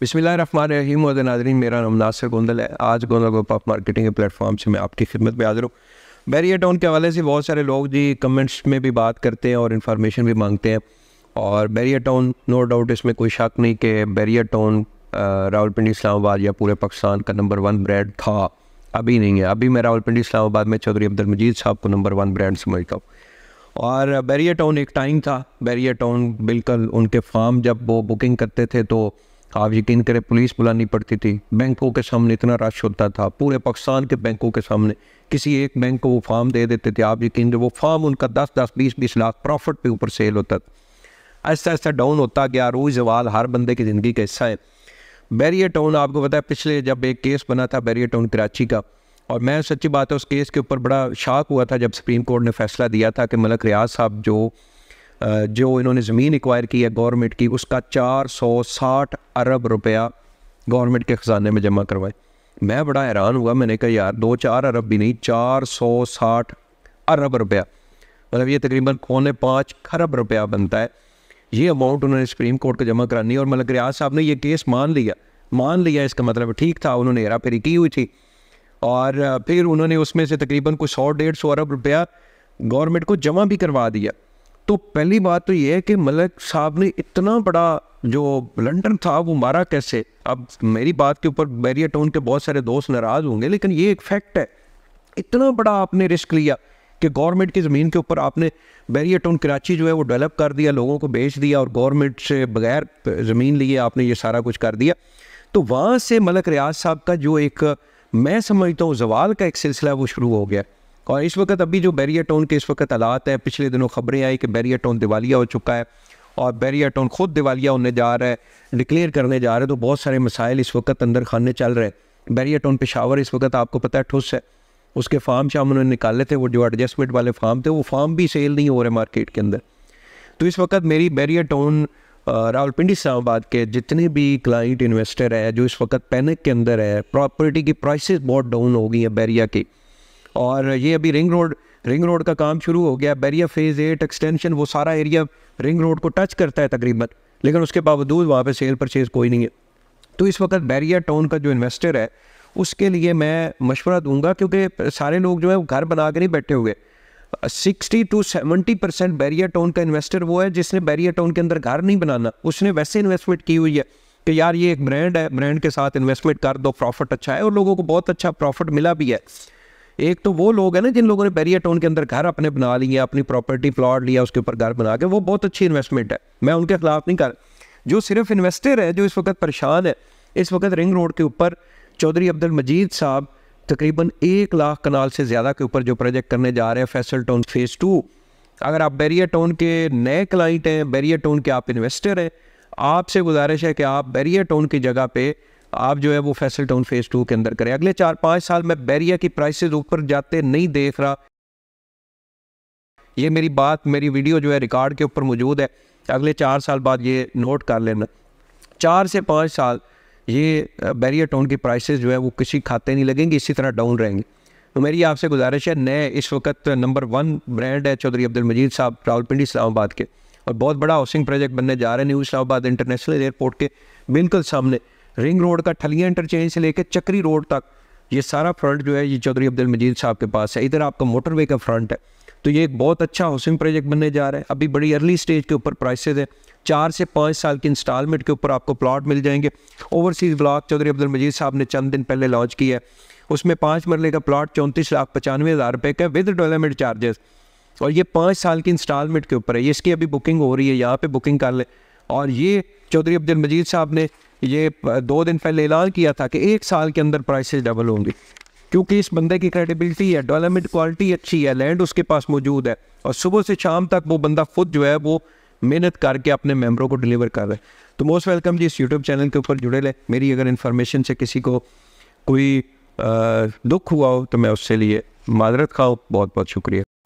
बिसमीम नाजरीन मेरा नाम नासिर गोंदल है आज गोंदल ग्रुप ऑफ मार्केटिंग के प्लेटफॉर्म से मैं आपकी खिदमत में हाजिर हूँ बैरियर टाउन के हवाले से बहुत सारे लोग जी कमेंट्स में भी बात करते हैं और इन्फॉर्मेशन भी मांगते हैं और बैरियर टाउन नो डाउट इसमें कोई शक नहीं कि बैरियर टाउन रावलपिंडी इस्लामाबाद या पूरे पाकिस्तान का नंबर वन ब्रांड था अभी नहीं है अभी मैं रावलपिंडी इस्लामाबाद में चौधरी अब्दुल मजीद साहब को नंबर वन ब्रांड समझता हूँ और बैरियर टाउन एक टाइम था बैरियर टाउन बिल्कुल उनके फार्म जब वो बुकिंग करते थे तो आप यकीन करें पुलिस बुलानी पड़ती थी बैंकों के सामने इतना रश होता था पूरे पाकिस्तान के बैंकों के सामने किसी एक बैंक को वो फार्म दे देते थे आप यकीन करें वो फार्म उनका दस दस बीस बीस लाख प्रॉफिट पे ऊपर सेल होता था ऐसा ऐसा डाउन होता गया रोज़ जवाल हर बंदे की ज़िंदगी का हिस्सा है बैरियर टाउन आपको पता है पिछले जब एक केस बना था बैरियर टाउन कराची का और मैं सच्ची बात है उस केस के ऊपर बड़ा शाक हुआ था जब सुप्रीम कोर्ट ने फैसला दिया था कि मलक रियाज साहब जो जो इन्होंने ज़मीन एक्वायर की है गवर्नमेंट की उसका 460 अरब रुपया गवर्नमेंट के ख़जाने में जमा करवाए मैं बड़ा हैरान हुआ मैंने कहा यार दो चार अरब भी नहीं 460 अरब रुपया मतलब ये तकरीबन पौने पाँच खरब रुपया बनता है ये अमाउंट उन्होंने सुप्रीम कोर्ट को जमा करानी है और मलिक रियाज साहब ने यह केस मान लिया मान लिया इसका मतलब ठीक था उन्होंने हेरा फेरी की हुई थी और फिर उन्होंने उसमें से तकरीबन कुछ सौ डेढ़ सौ अरब रुपया गवर्नमेंट को जमा भी करवा दिया तो पहली बात तो ये है कि मलिक साहब ने इतना बड़ा जो लंडन था वो मारा कैसे अब मेरी बात के ऊपर बैरियर टाउन के बहुत सारे दोस्त नाराज़ होंगे लेकिन ये एक फैक्ट है इतना बड़ा आपने रिस्क लिया कि गवर्नमेंट की ज़मीन के ऊपर आपने बैरियर टाउन कराची जो है वो डेवलप कर दिया लोगों को बेच दिया और गवर्नमेंट से बगैर ज़मीन लिए आपने ये सारा कुछ कर दिया तो वहाँ से मलक रियाज साहब का जो एक मैं समझता हूँ जवाल का एक सिलसिला वो शुरू हो गया और इस वक्त अभी जो बैरिया टाउन के इस वक्त हालात हैं पिछले दिनों खबरें आई कि बैरिया टाउन दिवालिया हो चुका है और बैरिया टाउन खुद दिवालिया होने जा रहा है डिक्लेयर करने जा रहे हैं तो बहुत सारे मसाइल इस वक्त अंदर खाने चल रहे हैं बैरिया टाउन पेशावर इस वक्त आपको पता है ठुस है उसके फार्म शाम उन्होंने निकाले थे वो जो एडजस्टमेंट वाले फार्म थे वो फार्म भी सेल नहीं हो रहे मार्केट के अंदर तो इस वक्त मेरी बैरिया टाउन रावलपिंडी इस्लामाबाद के जितने भी क्लाइंट इन्वेस्टर हैं जो इस वक्त पैनिक के अंदर है प्रॉपर्टी की प्राइसेस बहुत डाउन हो गई हैं बैरिया की और ये अभी रिंग रोड रिंग रोड का काम शुरू हो गया बैरियर फेज़ एट एक्सटेंशन वो सारा एरिया रिंग रोड को टच करता है तकरीबन लेकिन उसके बावजूद वहाँ पर सेल परचेज़ कोई नहीं है तो इस वक्त बैरियर टाउन का जो इन्वेस्टर है उसके लिए मैं मशवरा दूंगा क्योंकि सारे लोग जो है घर बना के नहीं बैठे हुए sixty to seventy percent barrier town का इन्वेस्टर वो है जिसने बैरियर टाउन के अंदर घर नहीं बनाना उसने वैसे इन्वेस्टमेंट की हुई है कि यार ये एक ब्रांड है ब्रांड के साथ इन्वेस्टमेंट कर दो प्रॉफिट अच्छा है और लोगों को बहुत अच्छा प्रॉफिट मिला भी है एक तो वो लोग हैं ना जिन लोगों ने बैरिया टाउन के अंदर घर अपने बना लिया अपनी प्रॉपर्टी प्लॉट लिया उसके ऊपर घर बना के वो बहुत अच्छी इन्वेस्टमेंट है मैं उनके खिलाफ नहीं कर जो सिर्फ इन्वेस्टर है जो इस वक्त परेशान है इस वक्त रिंग रोड के ऊपर चौधरी अब्दुल मजीद साहब तकरीबन एक लाख कनाल से ज़्यादा के ऊपर जो प्रोजेक्ट करने जा रहे हैं फैसल टाउन फेज़ टू अगर आप बैरिया टाउन के नए क्लाइंट हैं बैरिया टाउन के आप इन्वेस्टर हैं आपसे गुजारिश है कि आप बैरिया टाउन की जगह पे आप जो है वो फैसल टाउन फेज़ टू के अंदर करें अगले चार पाँच साल में बैरिया की प्राइसेस ऊपर जाते नहीं देख रहा ये मेरी बात मेरी वीडियो जो है रिकॉर्ड के ऊपर मौजूद है अगले चार साल बाद ये नोट कर लेना चार से पाँच साल ये बैरियर टाउन की प्राइसेस जो है वो किसी खाते नहीं लगेंगी इसी तरह डाउन रहेंगे तो मेरी आपसे गुजारिश है नए इस वक्त नंबर वन ब्रांड है चौधरी अब्दुल मजीद साहब रावलपिंडी इस्लामाबाद के और बहुत बड़ा हाउसिंग प्रोजेक्ट बनने जा रहे हैं न्यू इस्लामाबाद इंटरनेशनल एयरपोर्ट के बिल्कुल सामने रिंग रोड का ठलिया इंटरचेंज से लेकर चक्री रोड तक ये सारा फ्रंट जो है ये चौधरी अब्दुल मजीद साहब के पास है इधर आपका मोटरवे का फ्रंट है तो ये एक बहुत अच्छा हाउसिंग प्रोजेक्ट बनने जा रहा है अभी बड़ी अर्ली स्टेज के ऊपर प्राइसेज है चार से पाँच साल की इंस्टॉलमेंट के ऊपर आपको प्लाट मिल जाएंगे ओवरसीज़ ब्लॉक चौधरी अब्दुल मजीद साहब ने चंद दिन पहले लॉन्च किया है उसमें पाँच मरले का प्लाट चौंतीस लाख पचानवे हज़ार रुपये का विद डेवलपमेंट चार्जेस और ये पाँच साल की इंस्टॉलमेंट के ऊपर है इसकी अभी बुकिंग हो रही है यहाँ पर बुकिंग कर लें और ये चौधरी अब्दुल मजीद साहब ने ये दो दिन पहले ऐलान किया था कि एक साल के अंदर प्राइसेस डबल होंगी क्योंकि इस बंदे की क्रेडिबिलिटी है डेवलपमेंट क्वालिटी अच्छी है लैंड उसके पास मौजूद है और सुबह से शाम तक वो बंदा खुद जो है वो मेहनत करके अपने मेम्बरों को डिलीवर कर रहा है तो मोस्ट वेलकम जी इस यूट्यूब चैनल के ऊपर जुड़े रहे मेरी अगर इन्फॉर्मेशन से किसी को कोई दुख हुआ हो तो मैं उससे लिए माजरत खाओ बहुत बहुत शुक्रिया